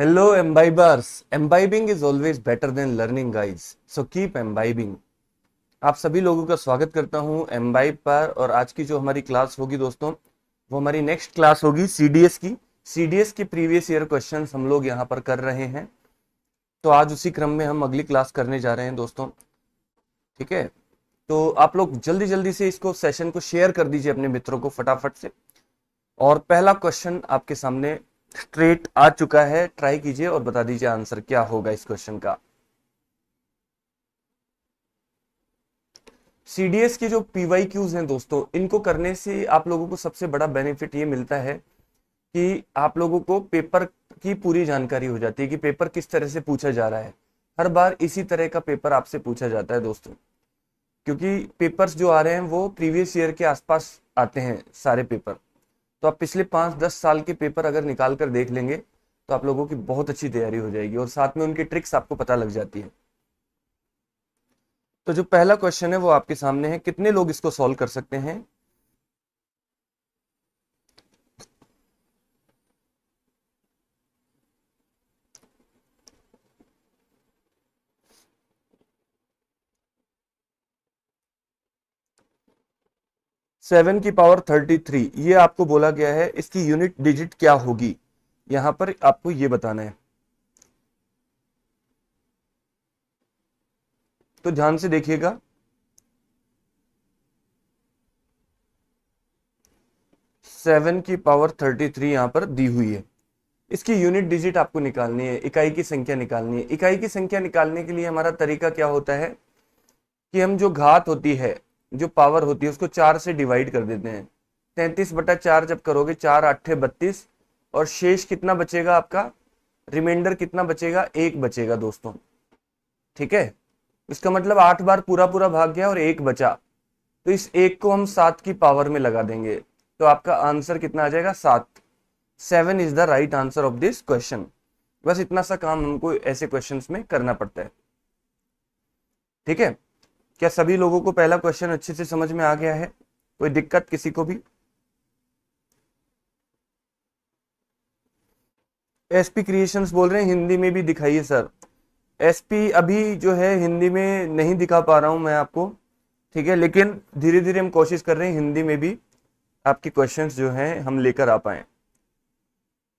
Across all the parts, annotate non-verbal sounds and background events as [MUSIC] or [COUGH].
Hello imbibers. Imbibing is always better than learning guys. So keep imbibing. आप सभी लोगों का स्वागत करता हूं एम्बाइब पर और आज की जो हमारी क्लास होगी दोस्तों वो हमारी नेक्स्ट क्लास होगी सीडीएस की सीडीएस के प्रीवियस ईयर क्वेश्चन हम लोग यहाँ पर कर रहे हैं तो आज उसी क्रम में हम अगली क्लास करने जा रहे हैं दोस्तों ठीक है तो आप लोग जल्दी जल्दी से इसको सेशन को शेयर कर दीजिए अपने मित्रों को फटाफट से और पहला क्वेश्चन आपके सामने स्ट्रेट आ चुका है ट्राई कीजिए और बता दीजिए आंसर क्या होगा इस क्वेश्चन का सीडीएस के जो पीवाई क्यूज हैं दोस्तों इनको करने से आप लोगों को सबसे बड़ा बेनिफिट ये मिलता है कि आप लोगों को पेपर की पूरी जानकारी हो जाती है कि पेपर किस तरह से पूछा जा रहा है हर बार इसी तरह का पेपर आपसे पूछा जाता है दोस्तों क्योंकि पेपर्स जो आ रहे हैं वो प्रीवियस ईयर के आसपास आते हैं सारे पेपर तो आप पिछले पांच दस साल के पेपर अगर निकाल कर देख लेंगे तो आप लोगों की बहुत अच्छी तैयारी हो जाएगी और साथ में उनकी ट्रिक्स आपको पता लग जाती है तो जो पहला क्वेश्चन है वो आपके सामने है कितने लोग इसको सॉल्व कर सकते हैं सेवन की पावर थर्टी थ्री ये आपको बोला गया है इसकी यूनिट डिजिट क्या होगी यहां पर आपको ये बताना है तो ध्यान से देखिएगा सेवन की पावर थर्टी थ्री यहां पर दी हुई है इसकी यूनिट डिजिट आपको निकालनी है इकाई की संख्या निकालनी है इकाई की संख्या निकालने के लिए हमारा तरीका क्या होता है कि हम जो घात होती है जो पावर होती है उसको चार से डिवाइड कर देते हैं तैंतीस बटा चार जब करोगे चार अट्ठे बत्तीस और शेष कितना बचेगा आपका रिमाइंडर कितना बचेगा एक बचेगा दोस्तों ठीक है इसका मतलब आठ बार पूरा पूरा भाग गया और एक बचा तो इस एक को हम सात की पावर में लगा देंगे तो आपका आंसर कितना आ जाएगा सात seven is the right answer of this question बस इतना सा काम हमको ऐसे क्वेश्चंस में करना पड़ता है ठीक है क्या सभी लोगों को पहला क्वेश्चन अच्छे से समझ में आ गया है कोई दिक्कत किसी को भी एसपी क्रिएशंस बोल रहे हैं हिंदी में भी दिखाइए सर एसपी अभी जो है हिंदी में नहीं दिखा पा रहा हूं मैं आपको ठीक है लेकिन धीरे धीरे हम कोशिश कर रहे हैं हिंदी में भी आपके क्वेश्चंस जो हैं हम लेकर आ पाए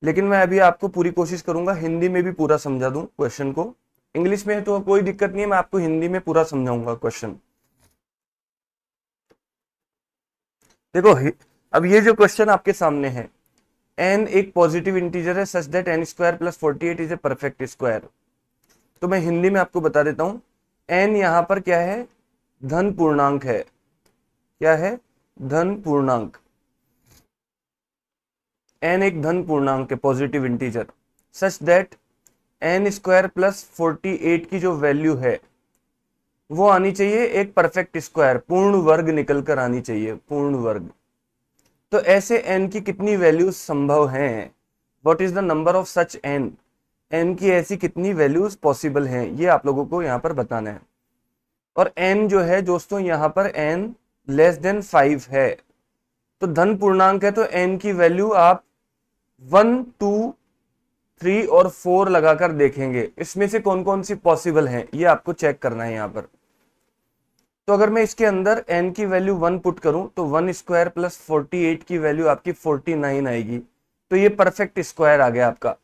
लेकिन मैं अभी आपको पूरी कोशिश करूंगा हिंदी में भी पूरा समझा दूं क्वेश्चन को इंग्लिश में है तो कोई दिक्कत नहीं है मैं आपको हिंदी में पूरा समझाऊंगा क्वेश्चन देखो अब ये जो क्वेश्चन आपके सामने है एन एक पॉजिटिव इंटीजर है such that n square plus forty eight is a perfect square तो मैं हिंदी में आपको बता देता हूं एन यहां पर क्या है धन पूर्णांक है क्या है धन पूर्णांक एन एक धन पूर्णांक है positive integer such that n square plus forty eight की जो वैल्यू है वो आनी चाहिए एक परफेक्ट स्क्वायर पूर्ण वर्ग निकल कर आनी चाहिए पूर्ण वर्ग तो ऐसे एन की कितनी वैल्यूज संभव हैं what is the number of such n n की ऐसी कितनी वैल्यूज पॉसिबल हैं ये आप लोगों को यहाँ पर बताना है और एन जो है दोस्तों यहाँ पर एन लेस देन फाइव है तो धन पूर्णांक है तो एन की वैल्यू आप वन टू थ्री और फोर लगाकर देखेंगे इसमें से कौन कौन सी पॉसिबल है ये आपको चेक करना है यहाँ पर तो अगर मैं इसके अंदर एन की वैल्यू वन पुट करूं तो one square plus forty eight की वैल्यू आपकी फोर्टी नाइन आएगी तो ये परफेक्ट स्क्वायर आ गया आपका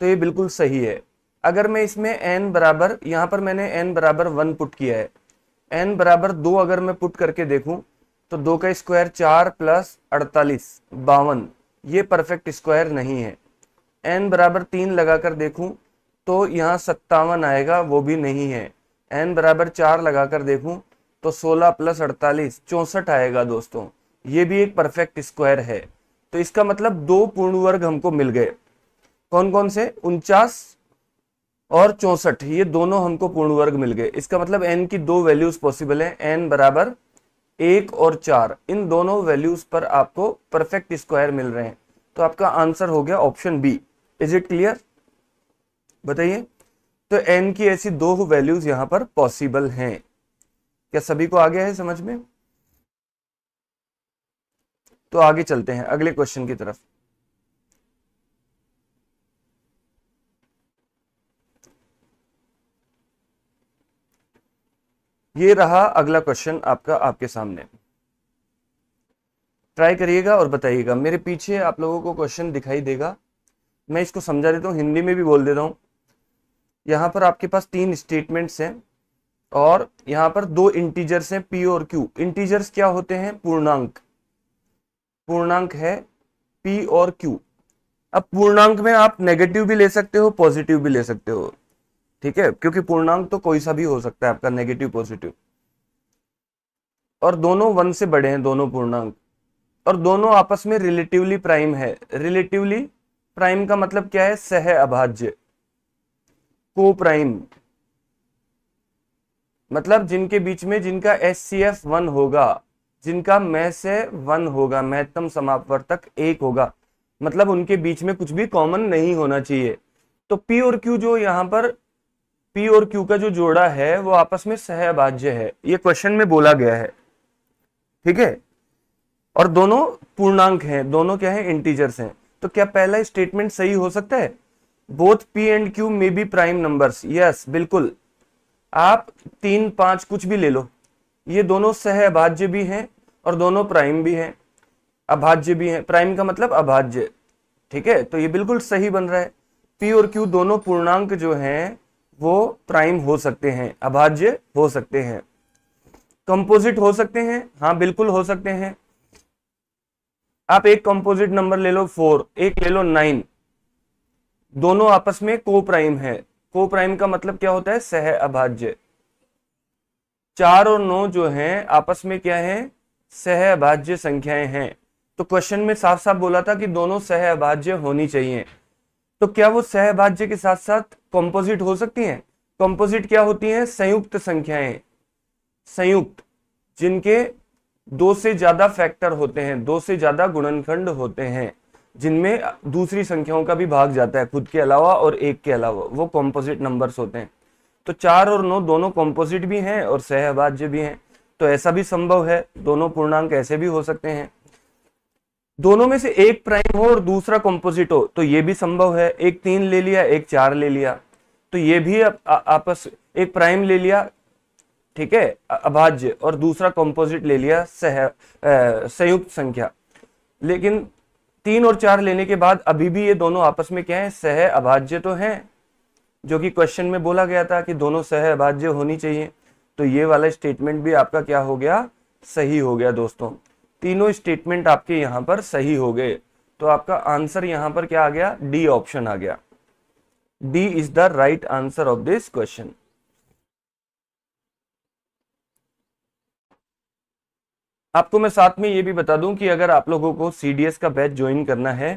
तो ये बिल्कुल सही है अगर मैं इसमें एन बराबर यहाँ पर मैंने एन बराबर वन पुट किया है एन बराबर दो अगर मैं पुट करके देखूं तो दो का स्क्वायर चार प्लस अड़तालीस बावन ये परफेक्ट स्क्वायर नहीं है एन बराबर तीन लगा कर देखूँ तो यहाँ सत्तावन आएगा वो भी नहीं है एन बराबर चार लगा कर देखूँ तो सोलह प्लस अड़तालीस चौंसठ आएगा दोस्तों ये भी एक परफेक्ट स्क्वायर है तो इसका मतलब दो पूर्ण वर्ग हमको मिल गए कौन कौन से उनचास और चौंसठ ये दोनों हमको पूर्ण वर्ग मिल गए इसका मतलब एन की दो वैल्यूज पॉसिबल है एन बराबर एक और चार इन दोनों वैल्यूज पर आपको परफेक्ट स्क्वायर मिल रहे हैं तो आपका आंसर हो गया option B is it clear बताइए तो एन की ऐसी दो वैल्यूज यहां पर पॉसिबल हैं क्या सभी को आ गया है समझ में तो आगे चलते हैं अगले क्वेश्चन की तरफ ये रहा अगला क्वेश्चन आपका आपके सामने ट्राई करिएगा और बताइएगा मेरे पीछे आप लोगों को क्वेश्चन दिखाई देगा मैं इसको समझा देता हूँ हिंदी में भी बोल देता हूँ यहाँ पर आपके पास तीन स्टेटमेंट्स हैं और यहाँ पर दो इंटीजर्स हैं पी और क्यू इंटीजर्स क्या होते हैं पूर्णांक पूर्णांक है पी और क्यू अब पूर्णांक में आप नेगेटिव भी ले सकते हो पॉजिटिव भी ले सकते हो ठीक है क्योंकि पूर्णांक तो कोई सा भी हो सकता है आपका नेगेटिव पॉजिटिव और दोनों वन से बड़े हैं दोनों पूर्णांक और दोनों आपस में रिलेटिवली प्राइम है रिलेटिवली प्राइम का मतलब क्या है सह अभाज्य को प्राइम मतलब जिनके बीच में जिनका एस सी एफ वन होगा जिनका मै से वन होगा महत्तम समापवर्तक एक होगा मतलब उनके बीच में कुछ भी कॉमन नहीं होना चाहिए तो पी और क्यू जो यहां पर पी और क्यू का जो जोड़ा है वो आपस में सहभाज्य है ये क्वेश्चन में बोला गया है ठीक है और दोनों पूर्णांक हैं दोनों क्या है इंटीजर्स हैं तो क्या पहला स्टेटमेंट सही हो सकता है both P and Q may be prime numbers yes बिल्कुल आप तीन पांच कुछ भी ले लो ये दोनों अभाज्य भी हैं और दोनों प्राइम भी हैं अभाज्य भी हैं प्राइम का मतलब अभाज्य ठीक है तो ये बिल्कुल सही बन रहा है पी और क्यू दोनों पूर्णांक जो हैं वो प्राइम हो सकते हैं अभाज्य हो सकते हैं कंपोजिट हो सकते हैं हाँ बिल्कुल हो सकते हैं आप एक कंपोजिट नंबर ले लो फोर एक ले लो नाइन दोनों आपस में को प्राइम है को प्राइम का मतलब क्या होता है सह अभाज्य चार और नौ जो हैं आपस में क्या है सह अभाज्य संख्याएं हैं तो क्वेश्चन में साफ साफ बोला था कि दोनों सह अभाज्य होनी चाहिए तो क्या वो सह अभाज्य के साथ साथ कंपोजिट हो सकती हैं कंपोजिट क्या होती हैं संयुक्त संख्याएं संयुक्त जिनके दो से ज्यादा फैक्टर होते हैं दो से ज्यादा गुणनखंड होते हैं जिनमें दूसरी संख्याओं का भी भाग जाता है खुद के अलावा और एक के अलावा वो कॉम्पोजिट नंबर्स होते हैं तो चार और नौ दोनों कॉम्पोजिट भी हैं और सहभाज्य भी हैं तो ऐसा भी संभव है दोनों पूर्णांक ऐसे भी हो सकते हैं दोनों में से एक प्राइम हो और दूसरा कॉम्पोजिट हो तो ये भी संभव है एक तीन ले लिया एक चार ले लिया तो ये भी आपस एक प्राइम ले लिया ठीक है अभाज्य और दूसरा कॉम्पोजिट ले लिया सह संयुक्त संख्या लेकिन तीन और चार लेने के बाद अभी भी ये दोनों आपस में क्या है सह अभाज्य तो हैं जो कि क्वेश्चन में बोला गया था कि दोनों सह अभाज्य होनी चाहिए तो ये वाला स्टेटमेंट भी आपका क्या हो गया सही हो गया दोस्तों तीनों स्टेटमेंट आपके यहां पर सही हो गए तो आपका आंसर यहां पर क्या आ गया डी ऑप्शन आ गया D is the right answer of this question आपको मैं साथ में ये भी बता दूं कि अगर आप लोगों को सी का बैच ज्वाइन करना है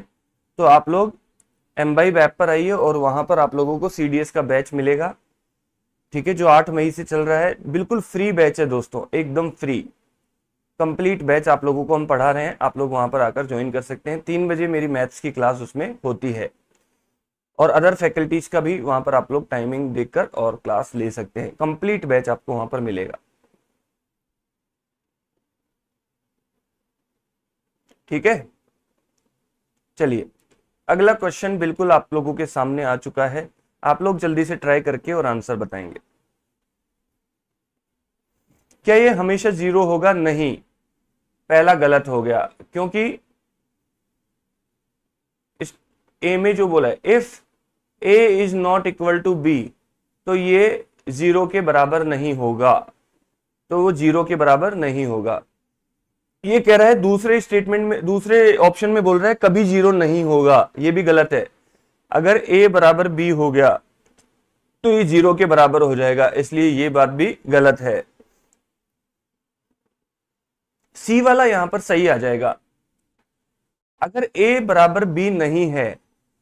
तो आप लोग एम बाइब पर आइए और वहां पर आप लोगों को सी का बैच मिलेगा ठीक है जो आठ मई से चल रहा है बिल्कुल फ्री बैच है दोस्तों एकदम फ्री कंप्लीट बैच आप लोगों को हम पढ़ा रहे हैं आप लोग वहां पर आकर ज्वाइन कर सकते हैं तीन बजे मेरी मैथ्स की क्लास उसमें होती है और अदर फैकल्टीज का भी वहां पर आप लोग टाइमिंग देखकर और क्लास ले सकते हैं कंप्लीट बैच आपको वहां पर मिलेगा ठीक है चलिए अगला क्वेश्चन बिल्कुल आप लोगों के सामने आ चुका है आप लोग जल्दी से ट्राई करके और आंसर बताएंगे क्या ये हमेशा जीरो होगा नहीं पहला गलत हो गया क्योंकि इस ए में जो बोला है if A is not equal to B तो ये जीरो के बराबर नहीं होगा तो वो जीरो के बराबर नहीं होगा ये कह रहा है दूसरे स्टेटमेंट में दूसरे ऑप्शन में बोल रहा है कभी जीरो नहीं होगा ये भी गलत है अगर ए बराबर बी हो गया तो ये जीरो के बराबर हो जाएगा इसलिए ये बात भी गलत है सी वाला यहां पर सही आ जाएगा अगर ए बराबर बी नहीं है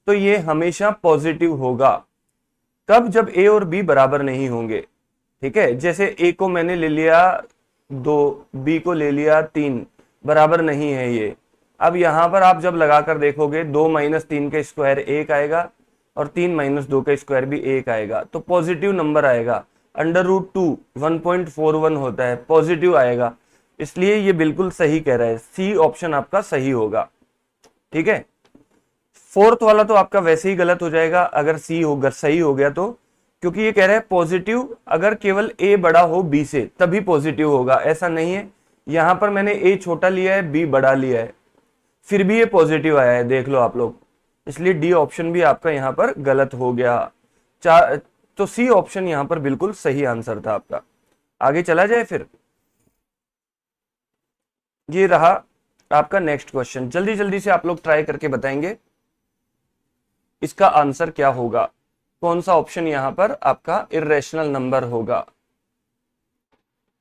तो ये हमेशा पॉजिटिव होगा कब जब ए और बी बराबर नहीं होंगे ठीक है जैसे ए को मैंने ले लिया दो बी को ले लिया तीन बराबर नहीं है ये अब यहाँ पर आप जब लगा कर देखोगे दो माइनस तीन का स्क्वायर एक आएगा और तीन माइनस दो का स्क्वायर भी एक आएगा तो पॉजिटिव नंबर आएगा under root two one point four one होता है पॉजिटिव आएगा इसलिए ये बिल्कुल सही कह रहा है सी ऑप्शन आपका सही होगा ठीक है फोर्थ वाला तो आपका वैसे ही गलत हो जाएगा अगर सी होगा सही हो गया तो क्योंकि ये कह रहा है पॉजिटिव अगर केवल ए बड़ा हो बी से तभी पॉजिटिव होगा ऐसा नहीं है यहां पर मैंने ए छोटा लिया है बी बड़ा लिया है फिर भी ये पॉजिटिव आया है देख लो आप लोग इसलिए डी ऑप्शन भी आपका यहां पर गलत हो गया तो सी ऑप्शन यहां पर बिल्कुल सही आंसर था आपका आगे चला जाए फिर ये रहा आपका नेक्स्ट क्वेश्चन जल्दी जल्दी से आप लोग ट्राई करके बताएंगे इसका आंसर क्या होगा कौन सा ऑप्शन यहां पर आपका इरेशनल नंबर होगा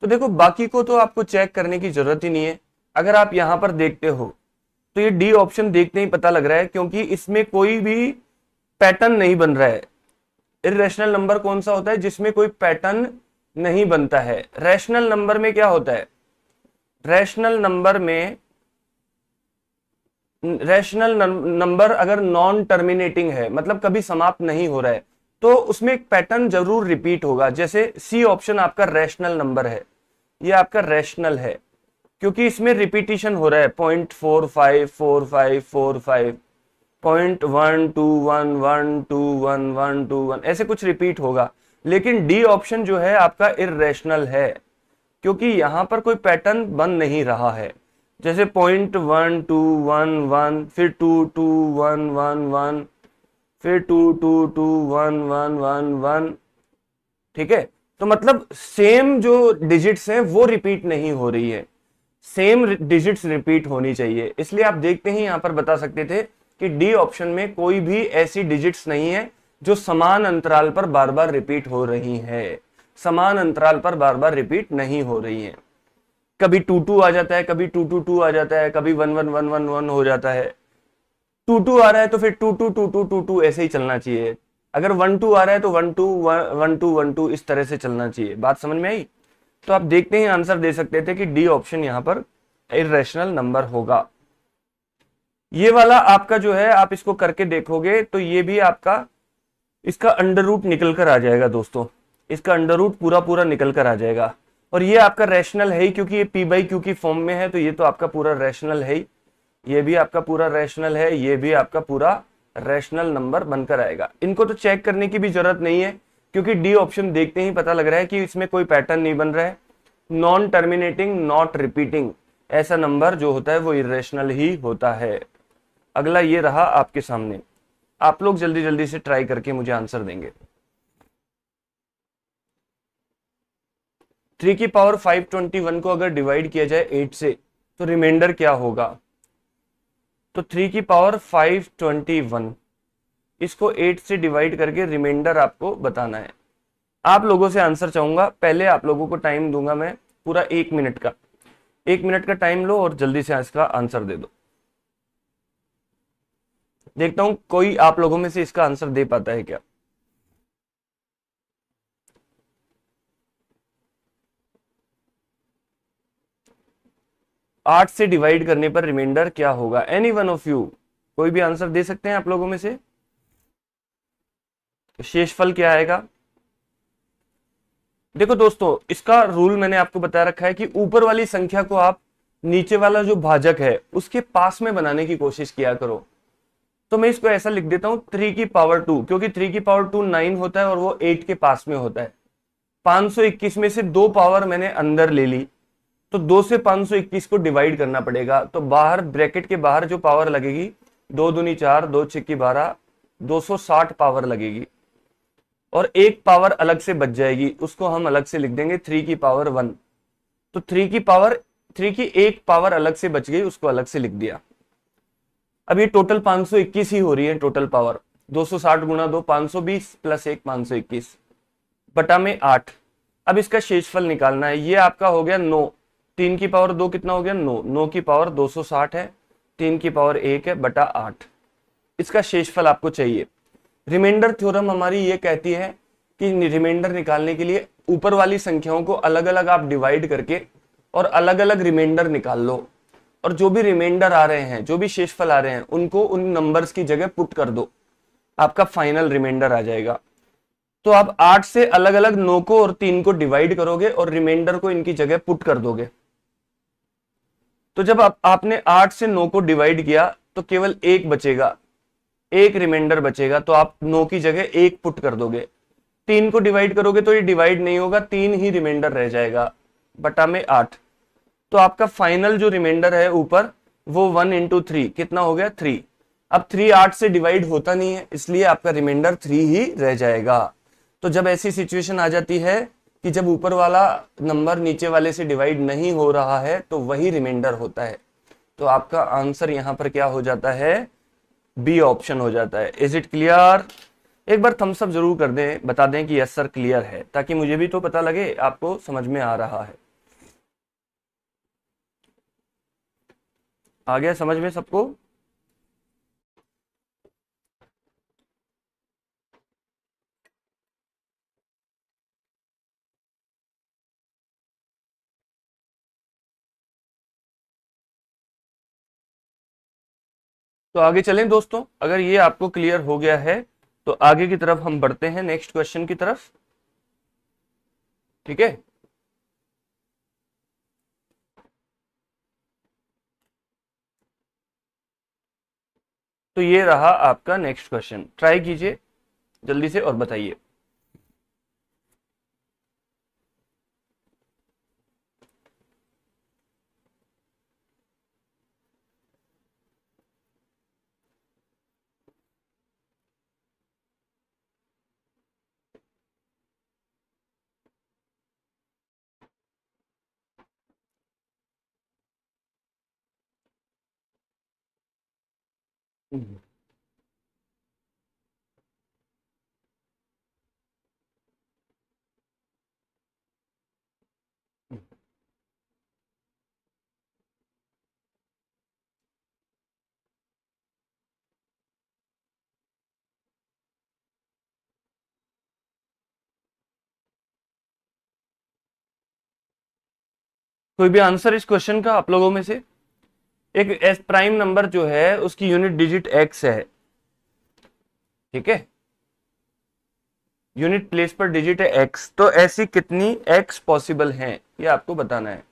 तो देखो बाकी को तो आपको चेक करने की जरूरत ही नहीं है अगर आप यहां पर देखते हो तो ये डी ऑप्शन देखते ही पता लग रहा है क्योंकि इसमें कोई भी पैटर्न नहीं बन रहा है इरेशनल नंबर कौन सा होता है जिसमें कोई पैटर्न नहीं बनता है रैशनल नंबर में क्या होता है रैशनल नंबर में रैशनल नंबर अगर नॉन टर्मिनेटिंग है मतलब कभी समाप्त नहीं हो रहा है तो उसमें एक पैटर्न जरूर रिपीट होगा जैसे सी ऑप्शन आपका रैशनल नंबर है ये आपका रैशनल है क्योंकि इसमें रिपीटिशन हो रहा है point four five four five four five point one two one one two one one two one ऐसे कुछ रिपीट होगा लेकिन डी ऑप्शन जो है आपका इरेशनल है क्योंकि यहां पर कोई पैटर्न बन नहीं रहा है जैसे point one two one one फिर two two one one one फिर two two two one one one one ठीक है तो मतलब सेम जो डिजिट्स हैं वो रिपीट नहीं हो रही है सेम डिजिट्स रिपीट होनी चाहिए इसलिए आप देखते ही यहां पर बता सकते थे कि डी ऑप्शन में कोई भी ऐसी डिजिट्स नहीं है जो समान अंतराल पर बार बार रिपीट हो रही है समान अंतराल पर बार बार रिपीट नहीं हो रही है कभी टू टू आ जाता है कभी टू टू टू आ जाता है कभी one one one one one हो जाता है टू टू आ रहा है तो फिर two two two two two two ऐसे ही चलना चाहिए अगर वन टू आ रहा है तो one two one two one two इस तरह से चलना चाहिए बात समझ में आई तो आप देखते ही आंसर दे सकते थे कि डी ऑप्शन यहां पर इेशनल नंबर होगा ये वाला आपका जो है आप इसको करके देखोगे तो ये भी आपका इसका अंडर रूट निकल कर आ जाएगा दोस्तों इसका अंडर रूट पूरा पूरा निकल कर आ जाएगा और ये आपका रैशनल है ही क्योंकि ये पी बाई क्यू की फॉर्म में है तो ये तो आपका पूरा रैशनल है ही ये भी आपका पूरा रैशनल है ये भी आपका पूरा रैशनल नंबर बनकर आएगा इनको तो चेक करने की भी जरूरत नहीं है क्योंकि डी ऑप्शन देखते ही पता लग रहा है कि इसमें कोई पैटर्न नहीं बन रहा है नॉन टर्मिनेटिंग नॉट रिपीटिंग ऐसा नंबर जो होता है वो इरेशनल ही होता है अगला ये रहा आपके सामने आप लोग जल्दी जल्दी से ट्राई करके मुझे आंसर देंगे थ्री की पावर फाइव ट्वेंटी वन को अगर डिवाइड किया जाए एट से तो रिमाइंडर क्या होगा तो थ्री की पावर फाइव ट्वेंटी वन इसको एट से डिवाइड करके रिमाइंडर आपको बताना है आप लोगों से आंसर चाहूंगा पहले आप लोगों को टाइम दूंगा मैं पूरा एक मिनट का एक मिनट का टाइम लो और जल्दी से इसका आंसर दे दो देखता हूं कोई आप लोगों में से इसका आंसर दे पाता है क्या आठ से डिवाइड करने पर रिमाइंडर क्या होगा एनी वन ऑफ यू कोई भी आंसर दे सकते हैं आप लोगों में से तो शेषफल क्या आएगा देखो दोस्तों इसका रूल मैंने आपको बता रखा है कि ऊपर वाली संख्या को आप नीचे वाला जो भाजक है उसके पास में बनाने की कोशिश किया करो तो मैं इसको ऐसा लिख देता हूं थ्री की पावर टू क्योंकि थ्री की पावर टू नाइन होता है और वो एट के पास में होता है 521 में से दो पावर मैंने अंदर ले ली तो दो से पांच सौ इक्कीस को डिवाइड करना पड़ेगा तो बाहर ब्रैकेट के बाहर जो पावर लगेगी दो दूनी चार दो छिक्की बारह दो सौ साठ पावर लगेगी और एक पावर अलग से बच जाएगी उसको हम अलग से लिख देंगे थ्री की पावर वन तो थ्री की पावर थ्री की एक पावर अलग से बच गई उसको अलग से लिख दिया अब ये टोटल 521 ही हो रही है टोटल पावर 260 गुना दो बीस प्लस एक इक्कीस बटा में आठ अब इसका शेषफल निकालना है ये आपका हो गया नौ तीन की पावर दो कितना हो गया नो नो की पावर 260 है तीन की पावर एक है बटा आठ इसका शेषफल आपको चाहिए रिमाइंडर थ्योरम हमारी ये कहती है कि रिमाइंडर निकालने के लिए ऊपर वाली संख्याओं को अलग अलग आप डिवाइड करके और अलग अलग रिमाइंडर निकाल लो और जो भी रिमाइंडर आ रहे हैं जो भी शेषफल आ रहे हैं उनको उन नंबर्स की जगह पुट कर दो आपका फाइनल रिमाइंडर आ जाएगा तो आप आठ से अलग अलग नौ को और तीन को डिवाइड करोगे और रिमाइंडर को इनकी जगह पुट कर दोगे तो जब आप, आपने आठ से नौ को डिवाइड किया तो केवल एक बचेगा एक रिमाइंडर बचेगा तो आप नौ की जगह एक पुट कर दोगे तीन को डिवाइड करोगे तो ये डिवाइड नहीं होगा तीन ही रिमाइंडर रह जाएगा बटा में आठ तो आपका फाइनल जो रिमाइंडर है ऊपर वो वन इंटू थ्री कितना हो गया थ्री अब थ्री आठ से डिवाइड होता नहीं है इसलिए आपका रिमाइंडर थ्री ही रह जाएगा तो जब ऐसी सिचुएशन आ जाती है कि जब ऊपर वाला नंबर नीचे वाले से डिवाइड नहीं हो रहा है तो वही रिमाइंडर होता है तो आपका आंसर यहां पर क्या हो जाता है बी ऑप्शन हो जाता है इज इट क्लियर एक बार थम्सअप जरूर कर दें बता दें कि यस सर क्लियर है ताकि मुझे भी तो पता लगे आपको समझ में आ रहा है आ गया समझ में सबको तो आगे चलें दोस्तों अगर ये आपको क्लियर हो गया है तो आगे की तरफ हम बढ़ते हैं नेक्स्ट क्वेश्चन की तरफ ठीक है तो ये रहा आपका नेक्स्ट क्वेश्चन ट्राई कीजिए जल्दी से और बताइए Mm-hmm. कोई भी आंसर इस क्वेश्चन का आप लोगों में से एक एस प्राइम नंबर जो है उसकी यूनिट डिजिट एक्स है ठीक है यूनिट प्लेस पर डिजिट है एक्स तो ऐसी कितनी एक्स पॉसिबल हैं ये आपको बताना है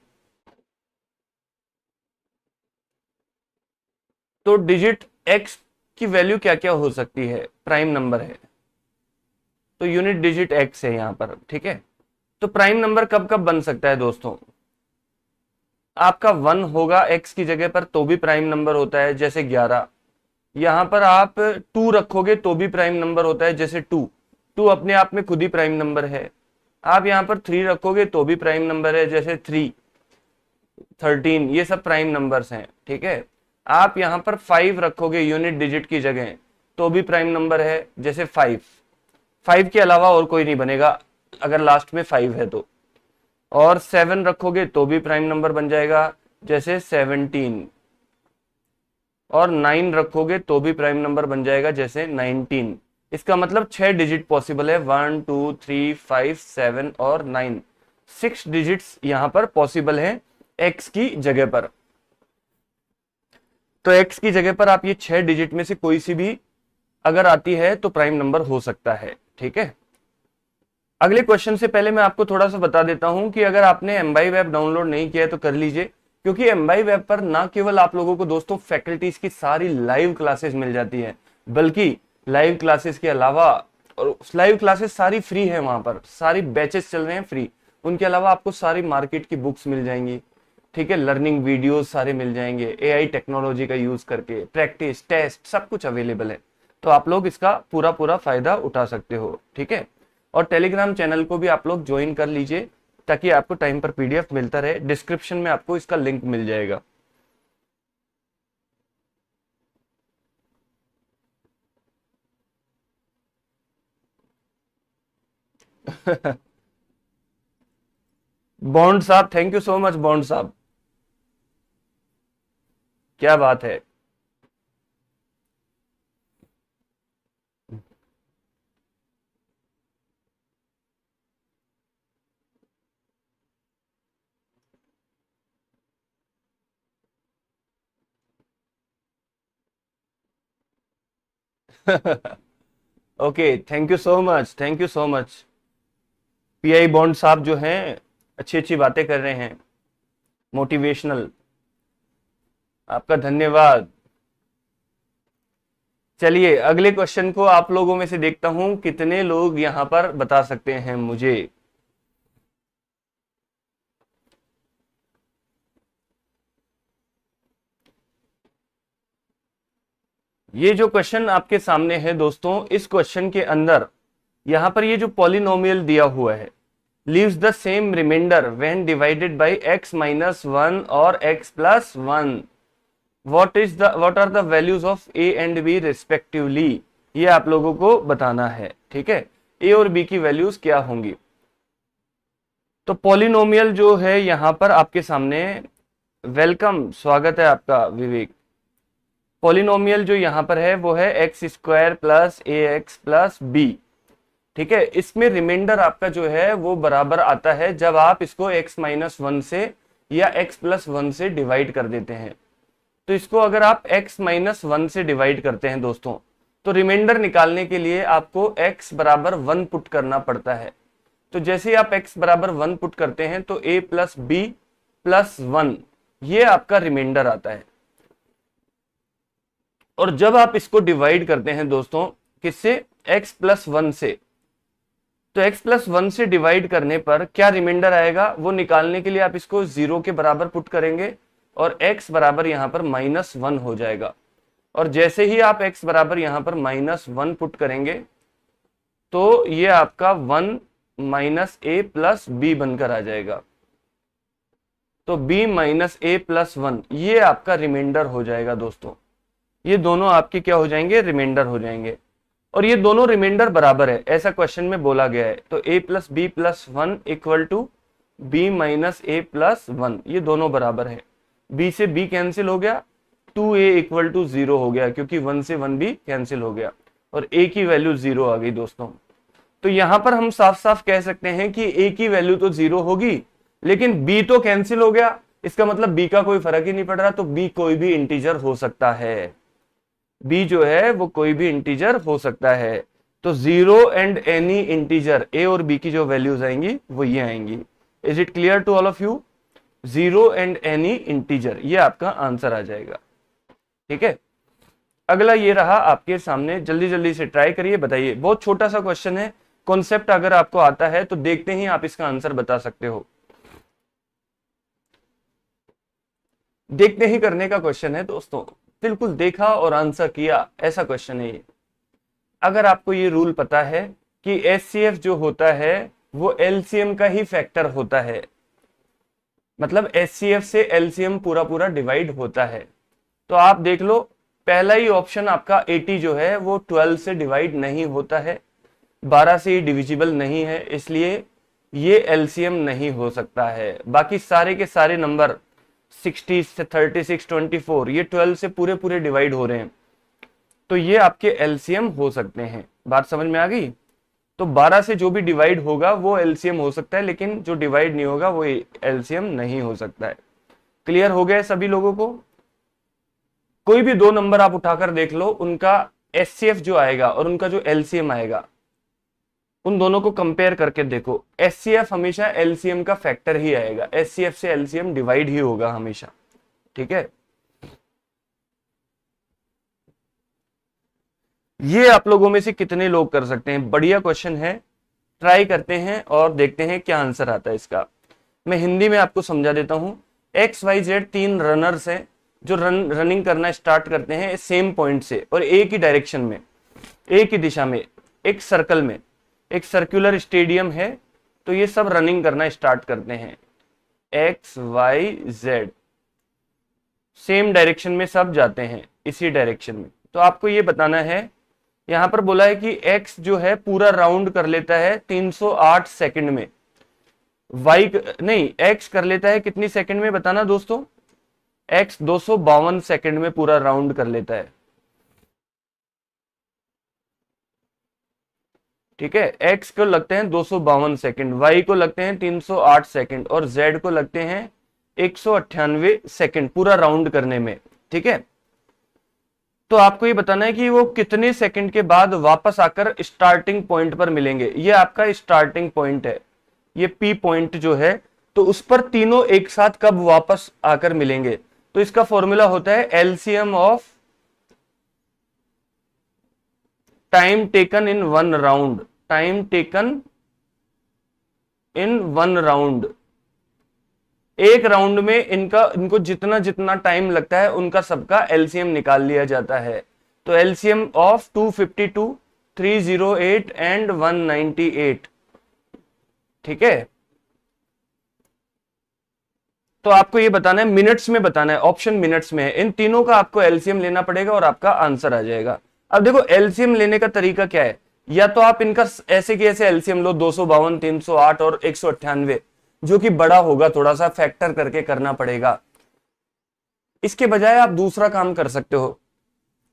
तो डिजिट एक्स की वैल्यू क्या क्या हो सकती है प्राइम नंबर है तो यूनिट डिजिट एक्स है यहां पर ठीक है तो प्राइम नंबर कब कब बन सकता है दोस्तों आपका वन होगा एक्स की जगह पर तो भी प्राइम नंबर होता है जैसे ग्यारह यहां पर आप टू रखोगे तो भी प्राइम नंबर होता है जैसे टू टू अपने आप में खुद ही प्राइम नंबर है आप यहाँ पर थ्री रखोगे तो भी प्राइम नंबर है जैसे थ्री थर्टीन ये सब प्राइम नंबर्स हैं ठीक है आप यहां पर फाइव रखोगे यूनिट डिजिट की जगह तो भी प्राइम नंबर है जैसे फाइव फाइव के अलावा और कोई नहीं बनेगा अगर लास्ट में फाइव है तो और सेवन रखोगे तो भी प्राइम नंबर बन जाएगा जैसे सेवनटीन और नाइन रखोगे तो भी प्राइम नंबर बन जाएगा जैसे नाइनटीन इसका मतलब छह डिजिट पॉसिबल है one two three five seven और नाइन सिक्स डिजिट्स यहां पर पॉसिबल है एक्स की जगह पर तो एक्स की जगह पर आप ये छह डिजिट में से कोई सी भी अगर आती है तो प्राइम नंबर हो सकता है ठीक है अगले क्वेश्चन से पहले मैं आपको थोड़ा सा बता देता हूं कि अगर आपने बाई वेब डाउनलोड नहीं किया है तो कर लीजिए क्योंकि एम बाई वेब पर ना केवल आप लोगों को दोस्तों फैकल्टीज की सारी लाइव क्लासेस मिल जाती है बल्कि लाइव क्लासेस के अलावा और लाइव क्लासेस सारी फ्री है वहां पर सारी बैचेस चल रहे हैं फ्री उनके अलावा आपको सारी मार्केट की बुक्स मिल जाएंगी ठीक है लर्निंग वीडियोस सारे मिल जाएंगे एआई टेक्नोलॉजी का यूज करके प्रैक्टिस टेस्ट सब कुछ अवेलेबल है तो आप लोग इसका पूरा पूरा फायदा उठा सकते हो ठीक है और टेलीग्राम चैनल को भी आप लोग ज्वाइन कर लीजिए ताकि आपको टाइम पर पीडीएफ मिलता रहे डिस्क्रिप्शन में आपको इसका लिंक मिल जाएगा [LAUGHS] बॉन्ड साहब thank you so much Bond साहब क्या बात है okay thank you so much thank you so much PI Bond साहब जो हैं अच्छी अच्छी बातें कर रहे हैं मोटिवेशनल आपका धन्यवाद चलिए अगले क्वेश्चन को आप लोगों में से देखता हूं कितने लोग यहां पर बता सकते हैं मुझे ये जो क्वेश्चन आपके सामने है दोस्तों इस क्वेश्चन के अंदर यहाँ पर ये जो पॉलिनोमियल दिया हुआ है leaves the same reminder when divided by x minus one और x plus one what is the what are the values of a and b respectively ये आप लोगों को बताना है ठीक है ए और बी की वैल्यूज क्या होंगी तो पॉलिनोमियल जो है यहां पर आपके सामने वेलकम स्वागत है आपका विवेक पोलिनोमियल जो यहां पर है वो है x square plus a x plus b ठीक है इसमें रिमाइंडर आपका जो है वो बराबर आता है जब आप इसको x माइनस वन से या x प्लस वन से डिवाइड कर देते हैं तो इसको अगर आप x माइनस वन से डिवाइड करते हैं दोस्तों तो रिमाइंडर निकालने के लिए आपको x बराबर वन पुट करना पड़ता है तो जैसे आप x बराबर वन पुट करते हैं तो a plus b plus one ये आपका रिमाइंडर आता है और जब आप इसको डिवाइड करते हैं दोस्तों किससे x प्लस वन से तो x प्लस वन से डिवाइड करने पर क्या रिमाइंडर आएगा वो निकालने के लिए आप इसको जीरो के बराबर पुट करेंगे और x बराबर यहां पर माइनस वन हो जाएगा और जैसे ही आप x बराबर यहां पर माइनस वन पुट करेंगे तो ये आपका one minus a plus b बनकर आ जाएगा तो b minus a plus one ये आपका रिमाइंडर हो जाएगा दोस्तों ये दोनों आपके क्या हो जाएंगे रिमाइंडर हो जाएंगे और ये दोनों रिमाइंडर बराबर है ऐसा क्वेश्चन में बोला गया है तो a plus b plus one equal to b minus a plus one ये दोनों बराबर है बी से बी कैंसिल हो गया two a equal to zero हो गया क्योंकि वन से वन भी कैंसिल हो गया और ए की वैल्यू जीरो आ गई दोस्तों तो यहां पर हम साफ साफ कह सकते हैं कि ए की वैल्यू तो जीरो होगी लेकिन बी तो कैंसिल हो गया इसका मतलब बी का कोई फर्क ही नहीं पड़ रहा तो बी कोई भी इंटीजर हो सकता है बी जो है वो कोई भी इंटीजर हो सकता है तो zero and any integer a और बी की जो वैल्यूज आएंगी वो ये आएंगी is it clear to all of you zero and any integer ये आपका आंसर आ जाएगा ठीक है अगला ये रहा आपके सामने जल्दी जल्दी से ट्राई करिए बताइए बहुत छोटा सा क्वेश्चन है कॉन्सेप्ट अगर आपको आता है तो देखते ही आप इसका आंसर बता सकते हो देखते ही करने का क्वेश्चन है दोस्तों बिल्कुल देखा और आंसर किया ऐसा क्वेश्चन है ये अगर आपको ये रूल पता है कि एस जो होता है वो एल का ही फैक्टर होता है मतलब एस से एलसीएम पूरा पूरा डिवाइड होता है तो आप देख लो पहला ही ऑप्शन आपका 80 जो है वो 12 से डिवाइड नहीं होता है 12 से ही डिविजिबल नहीं है इसलिए ये एल नहीं हो सकता है बाकी सारे के सारे नंबर सिक्सटी से थर्टी सिक्स ट्वेंटी फोर ये ट्वेल्व से पूरे पूरे डिवाइड हो रहे हैं तो ये आपके एलसीएम हो सकते हैं बात समझ में आ गई तो 12 से जो भी डिवाइड होगा वो एलसीएम हो सकता है लेकिन जो डिवाइड नहीं होगा वो एलसीएम नहीं हो सकता है क्लियर हो गया सभी लोगों को कोई भी दो नंबर आप उठाकर देख लो उनका एस जो आएगा और उनका जो एलसीएम आएगा उन दोनों को कंपेयर करके देखो एस हमेशा एलसीएम का फैक्टर ही आएगा एस से एलसीएम डिवाइड ही होगा हमेशा ठीक है ये आप लोगों में से कितने लोग कर सकते हैं बढ़िया क्वेश्चन है ट्राई करते हैं और देखते हैं क्या आंसर आता है इसका मैं हिंदी में आपको समझा देता हूं एक्स वाई जेड तीन रनर्स हैं जो रन रनिंग करना स्टार्ट करते हैं सेम पॉइंट से और एक ही डायरेक्शन में एक ही दिशा में एक सर्कल में एक सर्कुलर स्टेडियम है तो ये सब रनिंग करना स्टार्ट करते हैं x y z same direction में सब जाते हैं इसी डायरेक्शन में तो आपको ये बताना है यहां पर बोला है कि x जो है पूरा राउंड कर लेता है 308 सेकंड में y नहीं x कर लेता है कितनी सेकंड में बताना दोस्तों x दो सेकंड में पूरा राउंड कर लेता है ठीक है एक्स को लगते हैं दो सौ सेकेंड वाई को लगते हैं 308 सेकंड और जेड को लगते हैं एक सेकंड पूरा राउंड करने में ठीक है तो आपको ये बताना है कि वो कितने सेकंड के बाद वापस आकर स्टार्टिंग पॉइंट पर मिलेंगे ये आपका स्टार्टिंग पॉइंट है ये पी पॉइंट जो है तो उस पर तीनों एक साथ कब वापस आकर मिलेंगे तो इसका फॉर्मूला होता है LCM of time taken in one round time taken in one round एक राउंड में इनका इनको जितना जितना टाइम लगता है उनका सबका एलसीएम निकाल लिया जाता है तो एलसीएम ऑफ 252, 308 एंड 198 ठीक है तो आपको ये बताना है मिनट्स में बताना है ऑप्शन मिनट्स में है इन तीनों का आपको एलसीएम लेना पड़ेगा और आपका आंसर आ जाएगा अब देखो एलसीएम लेने का तरीका क्या है या तो आप इनका ऐसे के ऐसे एलसीएम लो दो सौ बावन तीन सौ आठ और एक सौ अट्ठानवे जो कि बड़ा होगा थोड़ा सा फैक्टर करके करना पड़ेगा इसके बजाय आप दूसरा काम कर सकते हो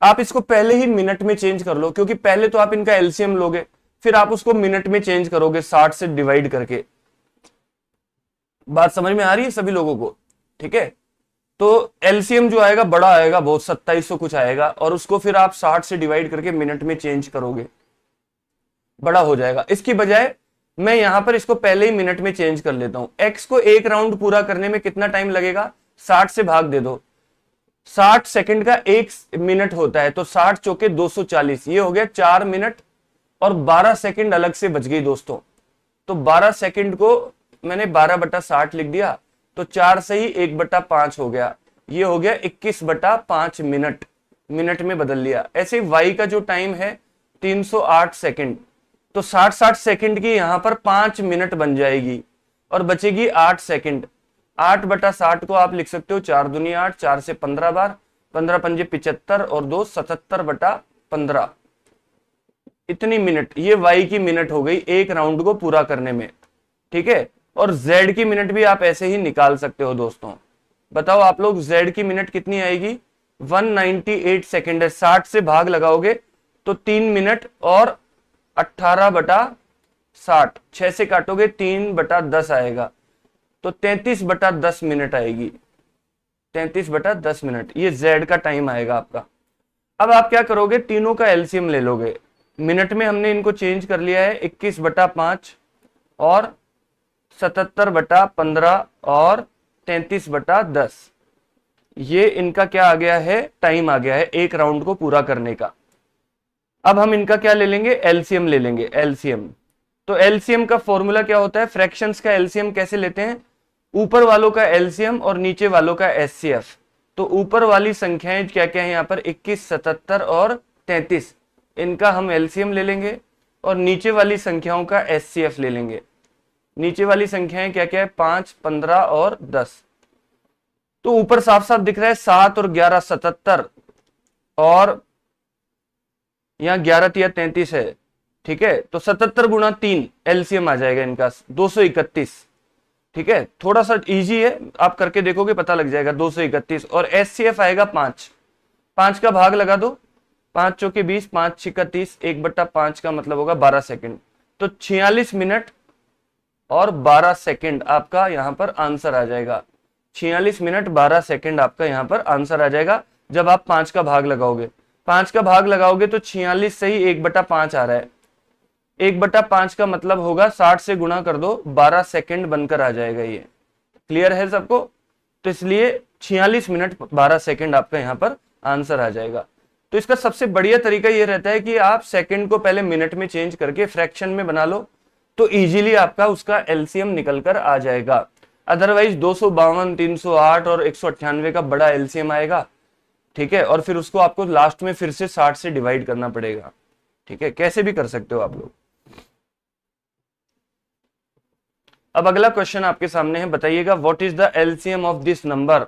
आप इसको पहले ही मिनट में चेंज कर लो क्योंकि पहले तो आप इनका एलसीएम लोगे फिर आप उसको मिनट में चेंज करोगे साठ से डिवाइड करके बात समझ में आ रही है सभी लोगों को ठीक है तो एलसीएम जो आएगा बड़ा आएगा बहुत सत्ताईस कुछ आएगा और उसको फिर आप साठ से डिवाइड करके मिनट में चेंज करोगे बड़ा हो जाएगा इसकी बजाय मैं यहां पर इसको पहले ही मिनट में चेंज कर लेता हूं एक्स को एक राउंड पूरा करने में कितना टाइम लगेगा साठ से भाग दे दो साठ सेकंड का एक मिनट होता है तो साठ चौके 240 ये हो गया चार मिनट और 12 सेकंड अलग से बच गई दोस्तों तो 12 सेकंड को मैंने 12 बटा साठ लिख दिया तो चार से ही एक बटा पांच हो गया ये हो गया इक्कीस बटा पांच मिनट मिनट में बदल लिया ऐसे वाई का जो टाइम है आठ सेकेंड तो 60-60 सेकंड की यहां पर पांच मिनट बन जाएगी और बचेगी आठ सेकंड आठ बटा साठ को आप लिख सकते हो चार दुनिया आठ चार से पंद्रह बार पंद्रह पंजे पिचहत्तर और दो सतहत्तर बटा पंद्रह इतनी मिनट ये वाई की मिनट हो गई एक राउंड को पूरा करने में ठीक है और जेड की मिनट भी आप ऐसे ही निकाल सकते हो दोस्तों बताओ आप लोग जेड की मिनट कितनी आएगी 198 सेकेंड है साठ से भाग लगाओगे तो तीन मिनट और अट्ठारह बटा साठ छह से काटोगे तीन बटा दस आएगा तो तैतीस बटा दस मिनट आएगी तैतीस बटा दस मिनट ये जेड का टाइम आएगा आपका अब आप क्या करोगे तीनों का एल्सियम ले लोगे मिनट में हमने इनको चेंज कर लिया है इक्कीस बटा पांच और सतहत्तर बटा पंद्रह और तैतीस बटा दस ये इनका क्या आ गया है टाइम आ गया है एक राउंड को पूरा करने का अब हम इनका क्या ले लेंगे एलसीएम ले लेंगे एलसीएम तो एलसीएम का फॉर्मूला क्या होता है फ्रैक्शंस का एलसीएम कैसे लेते हैं ऊपर वालों का एलसीएम और नीचे वालों का एस तो ऊपर वाली संख्याएं क्या क्या है यहाँ पर 21, 77 और 33 इनका हम एलसीएम ले लेंगे और नीचे वाली संख्याओं का एस ले लेंगे नीचे वाली संख्याएं क्या क्या है पांच पंद्रह और दस तो ऊपर साफ साफ दिख रहा है सात और ग्यारह सतहत्तर और यहाँ ग्यारह या तैतीस है ठीक है तो सतहत्तर गुणा तीन एलसीएम आ जाएगा इनका दो सौ इकतीस ठीक है थोड़ा सा इजी है आप करके देखोगे पता लग जाएगा दो सौ इकतीस और एस आएगा पांच पांच का भाग लगा दो पांच चौके बीस पांच छिकतीस एक बट्टा पांच का मतलब होगा बारह सेकेंड तो छियालीस मिनट और बारह सेकेंड आपका यहां पर आंसर आ जाएगा छियालीस मिनट बारह सेकेंड आपका यहां पर आंसर आ जाएगा जब आप पांच का भाग लगाओगे पांच का भाग लगाओगे तो छियालीस से ही एक बटा पांच आ रहा है एक बटा पांच का मतलब होगा साठ से गुणा कर दो बारह सेकेंड बनकर आ जाएगा ये क्लियर है सबको तो इसलिए छियालीस मिनट बारह सेकेंड आपका यहाँ पर आंसर आ जाएगा तो इसका सबसे बढ़िया तरीका ये रहता है कि आप सेकेंड को पहले मिनट में चेंज करके फ्रैक्शन में बना लो तो इजीली आपका उसका एलसीएम निकल कर आ जाएगा अदरवाइज दो सौ बावन तीन सौ आठ और एक सौ अट्ठानवे का बड़ा एलसीएम आएगा ठीक है और फिर उसको आपको लास्ट में फिर से साठ से डिवाइड करना पड़ेगा ठीक है कैसे भी कर सकते हो आप लोग अब अगला क्वेश्चन आपके सामने है बताइएगा what is the LCM of this number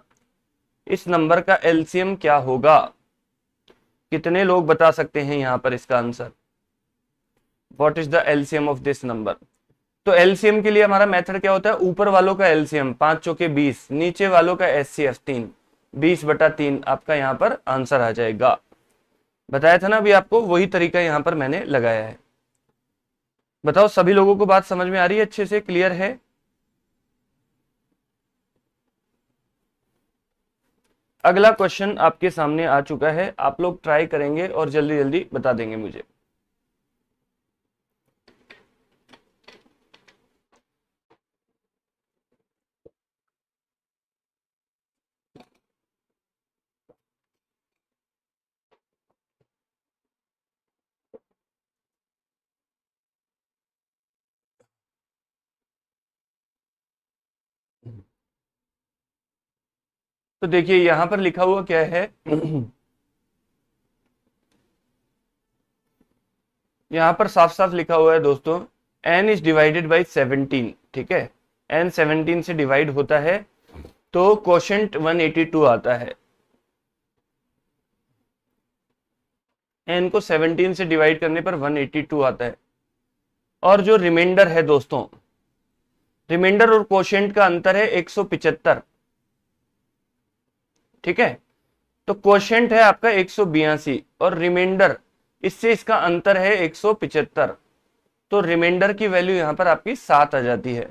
इस नंबर का एलसीएम क्या होगा कितने लोग बता सकते हैं यहां पर इसका answer what is the LCM of this number तो एलसीएम के लिए हमारा मेथड क्या होता है ऊपर वालों का एलसीएम पांच चौके बीस नीचे वालों का एस सी एफ तीन बीस बटा तीन आपका यहाँ पर आंसर आ जाएगा बताया था ना अभी आपको वही तरीका यहाँ पर मैंने लगाया है बताओ सभी लोगों को बात समझ में आ रही है अच्छे से क्लियर है अगला क्वेश्चन आपके सामने आ चुका है आप लोग ट्राई करेंगे और जल्दी जल्दी बता देंगे मुझे तो देखिए यहां पर लिखा हुआ क्या है यहां पर साफ साफ लिखा हुआ है दोस्तों n is divided by seventeen ठीक है एन सेवनटीन से डिवाइड होता है तो क्वेश्चन 182 आता है एन को 17 से डिवाइड करने पर 182 आता है और जो रिमाइंडर है दोस्तों रिमाइंडर और क्वेश्चन का अंतर है एक पिचहत्तर ठीक है तो क्वेश्चन है आपका एक और रिमाइंडर इससे इसका अंतर है एक तो रिमाइंडर की वैल्यू यहां पर आपकी सात आ जाती है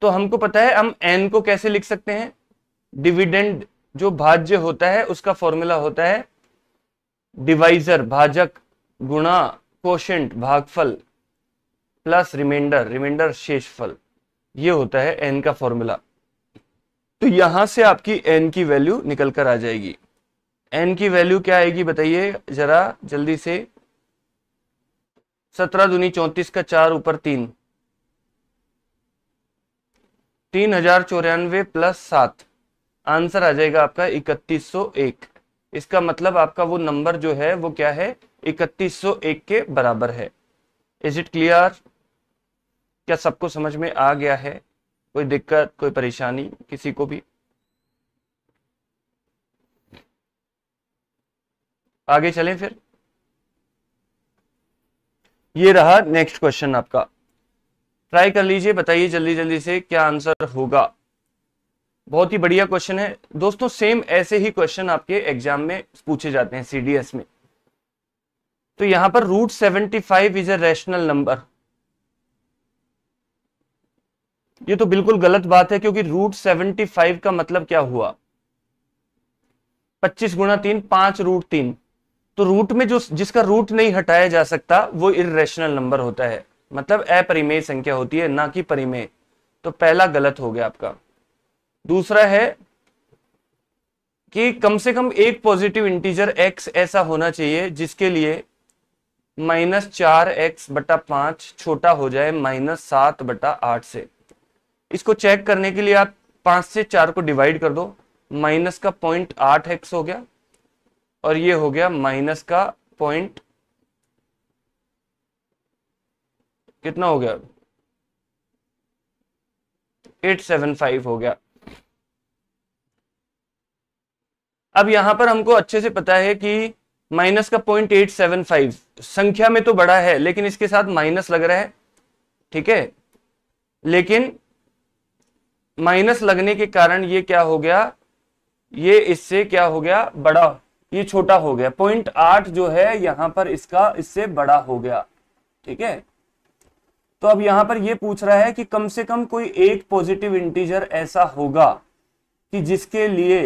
तो हमको पता है हम एन को कैसे लिख सकते हैं डिविडेंड जो भाज्य होता है उसका फॉर्मूला होता है डिवाइजर भाजक गुणा कोशेंट भागफल प्लस रिमाइंडर रिमाइंडर शेषफल ये होता है एन का फॉर्मूला तो यहां से आपकी एन की वैल्यू निकल कर आ जाएगी एन की वैल्यू क्या आएगी बताइए जरा जल्दी से सत्रह दुनी चौंतीस का चार ऊपर तीन तीन हजार चौरानवे प्लस सात आंसर आ जाएगा आपका इकतीस सौ एक इसका मतलब आपका वो नंबर जो है वो क्या है इकतीस सौ एक के बराबर है इज इट क्लियर क्या सबको समझ में आ गया है कोई दिक्कत कोई परेशानी किसी को भी आगे चलें फिर ये रहा नेक्स्ट क्वेश्चन आपका ट्राई कर लीजिए बताइए जल्दी जल्दी से क्या आंसर होगा बहुत ही बढ़िया क्वेश्चन है दोस्तों सेम ऐसे ही क्वेश्चन आपके एग्जाम में पूछे जाते हैं सीडीएस में तो यहां पर root seventy five is a rational number ये तो बिल्कुल गलत बात है क्योंकि रूट सेवेंटी फाइव का मतलब क्या हुआ पच्चीस गुणा तीन पांच रूट तीन तो रूट में जो जिसका रूट नहीं हटाया जा सकता वो इरेशनल नंबर होता है मतलब अपरिमेय संख्या होती है ना कि परिमेय तो पहला गलत हो गया आपका दूसरा है कि कम से कम एक पॉजिटिव इंटीजर एक्स ऐसा होना चाहिए जिसके लिए माइनस चार एक्स बटा पांच छोटा हो जाए माइनस सात बटा आठ से इसको चेक करने के लिए आप पांच से चार को डिवाइड कर दो माइनस का पॉइंट आठ एक्स हो गया और ये हो गया माइनस का पॉइंट कितना हो गया एट सेवन फाइव हो गया अब यहां पर हमको अच्छे से पता है कि माइनस का पॉइंट एट सेवन फाइव संख्या में तो बड़ा है लेकिन इसके साथ माइनस लग रहा है ठीक है लेकिन माइनस लगने के कारण ये क्या हो गया ये इससे क्या हो गया बड़ा ये छोटा हो गया पॉइंट आठ जो है यहां पर इसका इससे बड़ा हो गया ठीक है तो अब यहां पर यह पूछ रहा है कि कम से कम कोई एक पॉजिटिव इंटीजर ऐसा होगा कि जिसके लिए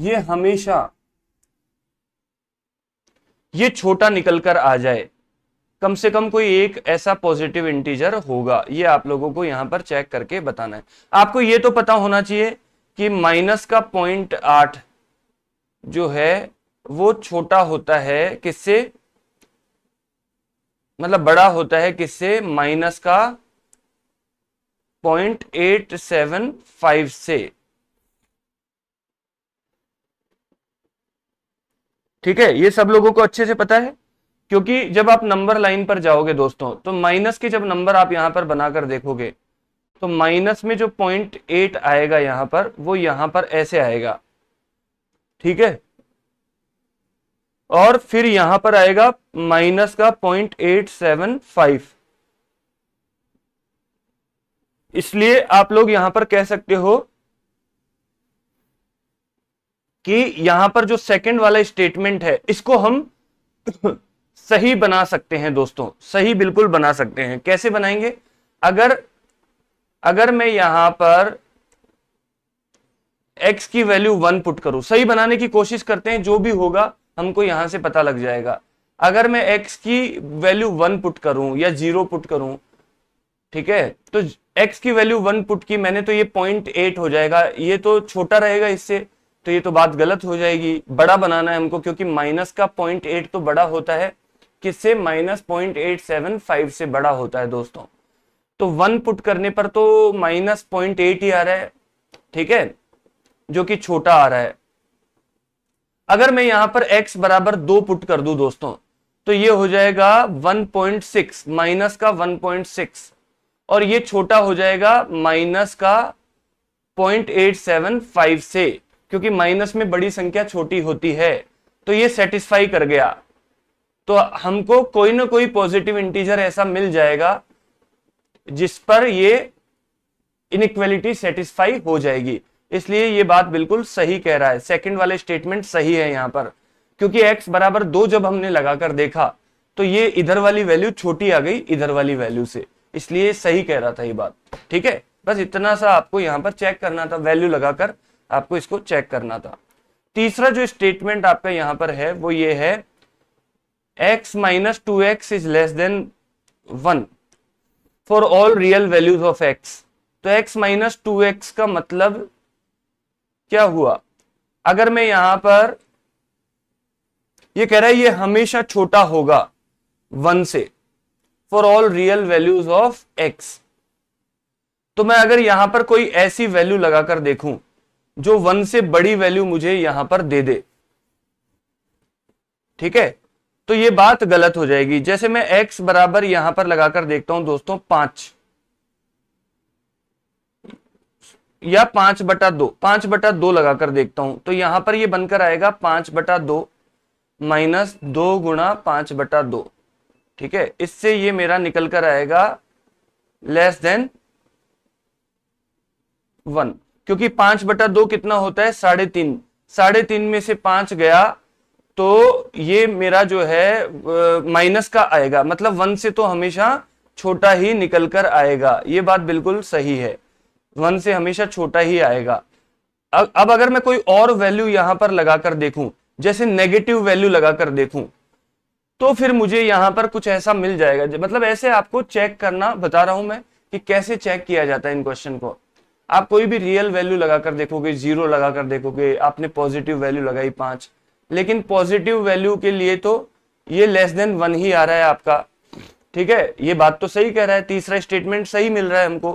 ये हमेशा ये छोटा निकल कर आ जाए कम से कम कोई एक ऐसा पॉजिटिव इंटीजर होगा ये आप लोगों को यहां पर चेक करके बताना है आपको ये तो पता होना चाहिए कि माइनस का पॉइंट आठ जो है वो छोटा होता है किससे मतलब बड़ा होता है किससे माइनस का पॉइंट एट सेवन फाइव से ठीक है ये सब लोगों को अच्छे से पता है क्योंकि जब आप नंबर लाइन पर जाओगे दोस्तों तो माइनस के जब नंबर आप यहां पर बनाकर देखोगे तो माइनस में जो पॉइंट एट आएगा यहां पर वो यहां पर ऐसे आएगा ठीक है और फिर यहां पर आएगा माइनस का पॉइंट एट सेवन फाइव इसलिए आप लोग यहां पर कह सकते हो कि यहां पर जो सेकंड वाला स्टेटमेंट है इसको हम सही बना सकते हैं दोस्तों सही बिल्कुल बना सकते हैं कैसे बनाएंगे अगर अगर मैं यहां पर x की वैल्यू वन पुट करूं सही बनाने की कोशिश करते हैं जो भी होगा हमको यहां से पता लग जाएगा अगर मैं x की वैल्यू वन पुट करूं या जीरो पुट करूं ठीक है तो x की वैल्यू वन पुट की मैंने तो ये पॉइंट एट हो जाएगा ये तो छोटा रहेगा इससे तो ये तो बात गलत हो जाएगी बड़ा बनाना है हमको क्योंकि माइनस का पॉइंट एट तो बड़ा होता है किससे minus point eight seven five से बड़ा होता है दोस्तों तो वन पुट करने पर तो माइनस पॉइंट एट ही आ रहा है ठीक है जो कि छोटा आ रहा है अगर मैं यहां पर x बराबर दो पुट कर दू दोस्तों तो ये हो जाएगा 1.6 माइनस का 1.6 और ये छोटा हो जाएगा माइनस का 0.875 से क्योंकि माइनस में बड़ी संख्या छोटी होती है तो ये सेटिस्फाई कर गया तो हमको कोई ना कोई पॉजिटिव इंटीजर ऐसा मिल जाएगा जिस पर ये इनक्वेलिटी सेटिस्फाई हो जाएगी इसलिए ये बात बिल्कुल सही कह रहा है सेकंड वाले स्टेटमेंट सही है यहां पर क्योंकि x बराबर दो जब हमने लगाकर देखा तो ये इधर वाली वैल्यू छोटी आ गई इधर वाली वैल्यू से इसलिए सही कह रहा था ये बात ठीक है बस इतना सा आपको यहां पर चेक करना था वैल्यू लगाकर आपको इसको चेक करना था तीसरा जो स्टेटमेंट आपका यहां पर है वो ये है x minus 2x is less than 1 for all real values of x. तो x minus 2x का मतलब क्या हुआ अगर मैं यहां पर ये कह रहा है ये हमेशा छोटा होगा वन से for all real values of x. तो मैं अगर यहां पर कोई ऐसी वैल्यू लगाकर देखूं जो वन से बड़ी वैल्यू मुझे यहां पर दे दे ठीक है तो ये बात गलत हो जाएगी जैसे मैं x बराबर यहां पर लगाकर देखता हूं दोस्तों पांच या पांच बटा दो पांच बटा दो लगाकर देखता हूं तो यहां पर ये बनकर आएगा पांच बटा दो माइनस दो गुणा पांच बटा दो ठीक है इससे ये मेरा निकल कर आएगा लेस देन वन क्योंकि पांच बटा दो कितना होता है साढ़े तीन साढ़े तीन में से पांच गया तो ये मेरा जो है माइनस का आएगा मतलब वन से तो हमेशा छोटा ही निकल कर आएगा ये बात बिल्कुल सही है वन से हमेशा छोटा ही आएगा अब, अब अगर मैं कोई और वैल्यू यहां पर लगा कर देखूं जैसे नेगेटिव वैल्यू लगा कर देखूं तो फिर मुझे यहां पर कुछ ऐसा मिल जाएगा मतलब ऐसे आपको चेक करना बता रहा हूं मैं कि कैसे चेक किया जाता है इन क्वेश्चन को आप कोई भी रियल वैल्यू लगाकर देखोगे जीरो लगाकर देखोगे आपने पॉजिटिव वैल्यू लगाई पांच लेकिन पॉजिटिव वैल्यू के लिए तो ये लेस देन वन ही आ रहा है आपका ठीक है ये बात तो सही कह रहा है तीसरा स्टेटमेंट सही मिल रहा है हमको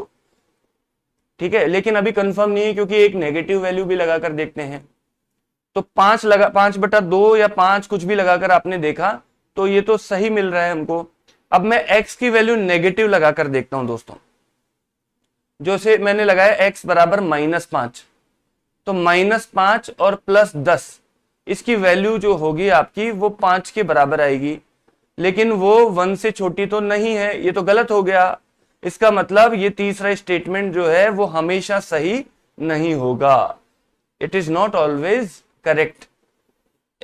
ठीक है लेकिन अभी कंफर्म नहीं है क्योंकि एक नेगेटिव वैल्यू भी लगाकर देखते हैं तो पांच लगा पांच बटा दो या पांच कुछ भी लगाकर आपने देखा तो ये तो सही मिल रहा है हमको अब मैं एक्स की वैल्यू नेगेटिव लगाकर देखता हूं दोस्तों जो से मैंने लगाया एक्स बराबर माइनस पांच तो माइनस पांच और प्लस दस इसकी वैल्यू जो होगी आपकी वो पांच के बराबर आएगी लेकिन वो वन से छोटी तो नहीं है ये तो गलत हो गया इसका मतलब ये तीसरा स्टेटमेंट जो है वो हमेशा सही नहीं होगा it is not always correct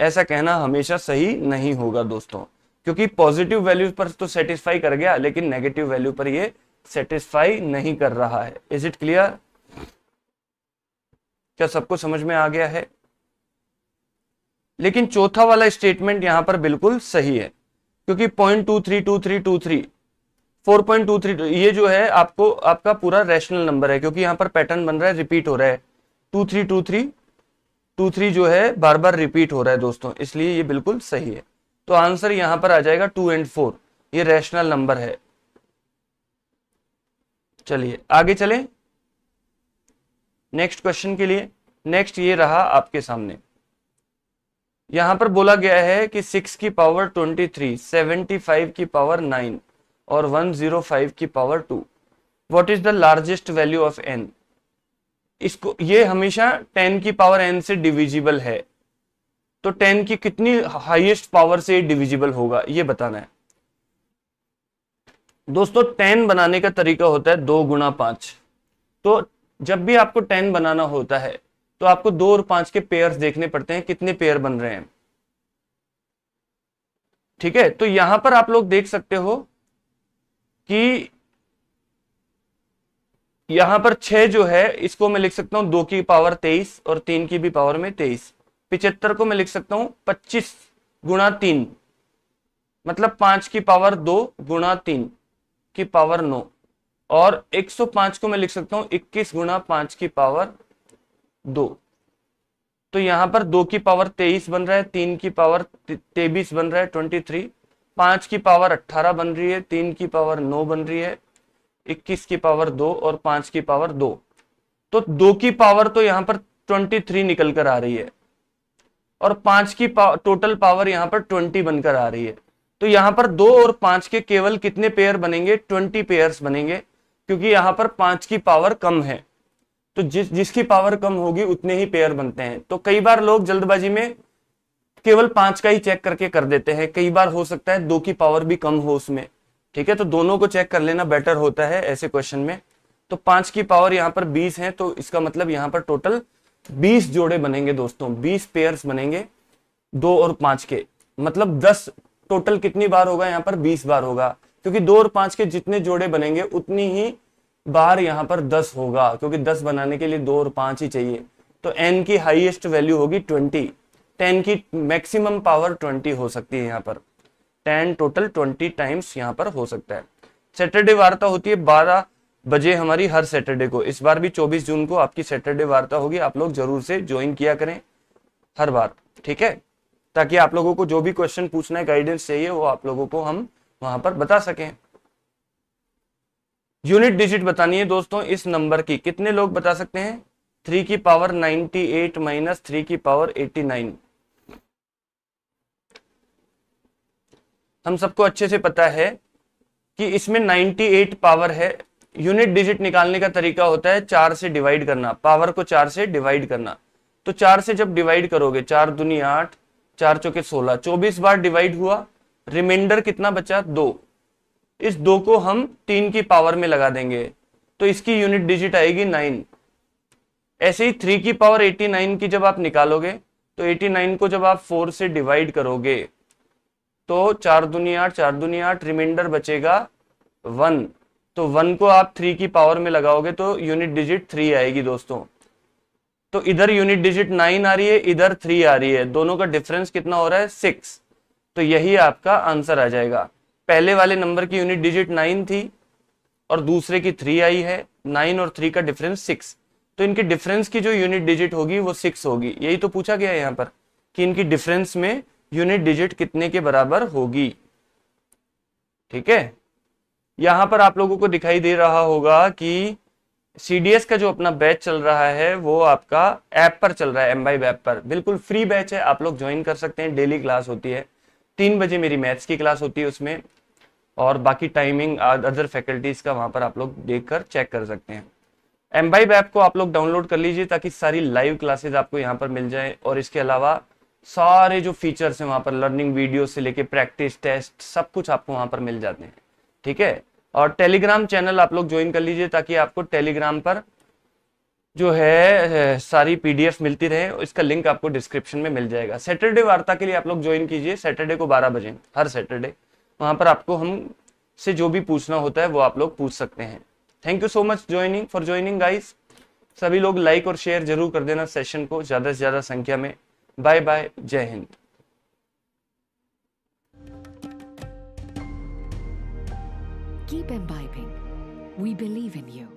ऐसा कहना हमेशा सही नहीं होगा दोस्तों क्योंकि पॉजिटिव वैल्यू पर तो सेटिस्फाई कर गया लेकिन नेगेटिव वैल्यू पर ये सेटिस्फाई नहीं कर रहा है इज इट क्लियर क्या सबको समझ में आ गया है लेकिन चौथा वाला स्टेटमेंट यहां पर बिल्कुल सही है क्योंकि point two three two three two three four point two three ये जो है आपको आपका पूरा रैशनल नंबर है क्योंकि यहां पर पैटर्न बन रहा है रिपीट हो रहा है two three two three two three जो है बार बार रिपीट हो रहा है दोस्तों इसलिए ये बिल्कुल सही है तो आंसर यहां पर आ जाएगा टू एंड फोर ये रैशनल नंबर है चलिए आगे चले नेक्स्ट क्वेश्चन के लिए नेक्स्ट ये रहा आपके सामने यहां पर बोला गया है कि सिक्स की power twenty three seventy five की पावर नाइन और वन जीरो फाइव की power two what is the largest value of n इसको ये हमेशा टेन की पावर एन से डिविजिबल है तो टेन की कितनी हाइएस्ट पावर से डिविजिबल होगा ये बताना है दोस्तों टेन बनाने का तरीका होता है दो गुणा पांच तो जब भी आपको टेन बनाना होता है तो आपको दो और पांच के पेयर्स देखने पड़ते हैं कितने पेयर बन रहे हैं ठीक है तो यहां पर आप लोग देख सकते हो कि यहां पर छह जो है इसको मैं लिख सकता हूं दो की पावर तेईस और तीन की भी पावर में तेईस पिचहत्तर को मैं लिख सकता हूं पच्चीस गुणा तीन मतलब पांच की पावर दो गुणा तीन की पावर नौ और 105 को मैं लिख सकता हूं 21 गुणा पांच की पावर दो तो यहां पर दो की पावर तेईस बन रहा है तीन की पावर तेबीस बन रहा है ट्वेंटी थ्री पांच की पावर अट्ठारह बन रही है तीन की पावर नौ बन रही है इक्कीस की पावर दो और पांच की पावर दो तो दो की पावर तो यहां पर ट्वेंटी थ्री निकल कर आ रही है और पांच की पावर टोटल पावर यहाँ पर ट्वेंटी बनकर आ रही है तो यहां पर दो और पांच के केवल कितने पेयर बनेंगे ट्वेंटी पेयर्स बनेंगे क्योंकि यहां पर पांच की पावर कम है तो जिस जिसकी पावर कम होगी उतने ही पेयर बनते हैं तो कई बार लोग जल्दबाजी में केवल पांच का ही चेक करके कर देते हैं कई बार हो सकता है दो की पावर भी कम हो उसमें ठीक है तो दोनों को चेक कर लेना बेटर होता है ऐसे क्वेश्चन में तो पांच की पावर यहां पर बीस है तो इसका मतलब यहां पर टोटल बीस जोड़े बनेंगे दोस्तों बीस पेयर बनेंगे दो और पांच के मतलब दस टोटल कितनी बार होगा यहां पर बीस बार होगा क्योंकि दो और पांच के जितने जोड़े बनेंगे उतनी ही बार यहाँ पर दस होगा क्योंकि दस बनाने के लिए दो और पांच ही चाहिए तो एन की हाईएस्ट वैल्यू होगी ट्वेंटी टेन की मैक्सिमम पावर ट्वेंटी हो सकती है यहाँ पर टेन टोटल ट्वेंटी टाइम्स यहाँ पर हो सकता है सैटरडे वार्ता होती है बारह बजे हमारी हर सैटरडे को इस बार भी 24 जून को आपकी सैटरडे वार्ता होगी आप लोग जरूर से ज्वाइन किया करें हर बार ठीक है ताकि आप लोगों को जो भी क्वेश्चन पूछना है गाइडेंस चाहिए वो आप लोगों को हम वहां पर बता सकें यूनिट डिजिट बतानी है दोस्तों इस नंबर की कितने लोग बता सकते हैं थ्री की power ninety eight minus three की पावर एटी नाइन हम सबको अच्छे से पता है कि इसमें नाइनटी एट पावर है यूनिट डिजिट निकालने का तरीका होता है चार से डिवाइड करना पावर को चार से डिवाइड करना तो चार से जब डिवाइड करोगे चार दुनिया आठ चार चौके सोलह चौबीस बार डिवाइड हुआ रिमाइंडर कितना बचा दो इस दो को हम तीन की पावर में लगा देंगे तो इसकी यूनिट डिजिट आएगी नाइन ऐसे ही थ्री की पावर एटी नाइन की जब आप निकालोगे तो एटी नाइन को जब आप फोर से डिवाइड करोगे तो चार दुनिया आठ चार दुनिया आठ रिमाइंडर बचेगा वन तो वन को आप थ्री की पावर में लगाओगे तो यूनिट डिजिट थ्री आएगी दोस्तों तो इधर यूनिट डिजिट नाइन आ रही है इधर थ्री आ रही है दोनों का डिफरेंस कितना हो रहा है सिक्स तो यही आपका आंसर आ जाएगा पहले वाले नंबर की यूनिट डिजिट नाइन थी और दूसरे की थ्री आई है नाइन और थ्री का डिफरेंस सिक्स तो इनके डिफरेंस की जो यूनिट डिजिट होगी वो सिक्स होगी यही तो पूछा गया है यहाँ पर कि इनकी डिफरेंस में यूनिट डिजिट कितने के बराबर होगी ठीक है यहां पर आप लोगों को दिखाई दे रहा होगा कि सीडीएस का जो अपना बैच चल रहा है वो आपका ऐप पर चल रहा है एम बाई पर बिल्कुल फ्री बैच है आप लोग ज्वाइन कर सकते हैं डेली क्लास होती है तीन बजे मेरी मैथ्स की क्लास होती है उसमें और बाकी टाइमिंग अदर फैकल्टीज का वहाँ पर आप लोग देख कर चेक कर सकते हैं एम बाइब ऐप को आप लोग डाउनलोड कर लीजिए ताकि सारी लाइव क्लासेज आपको यहाँ पर मिल जाए और इसके अलावा सारे जो फीचर्स हैं वहाँ पर लर्निंग वीडियो से लेके प्रैक्टिस टेस्ट सब कुछ आपको वहाँ पर मिल जाते हैं ठीक है और टेलीग्राम चैनल आप लोग ज्वाइन कर लीजिए ताकि आपको टेलीग्राम पर जो है सारी पीडीएफ मिलती रहे इसका लिंक आपको डिस्क्रिप्शन में मिल जाएगा सैटरडे वार्ता के लिए आप लोग ज्वाइन कीजिए सैटरडे को बारह बजे हर सैटरडे वहाँ पर आपको हम से जो भी पूछना होता है वो आप लोग पूछ सकते हैं thank you so much joining for joining guys सभी लोग लाइक और शेयर जरूर कर देना सेशन को ज़्यादा से ज़्यादा संख्या में बाय बाय जय Hind Keep imbibing. We believe in you.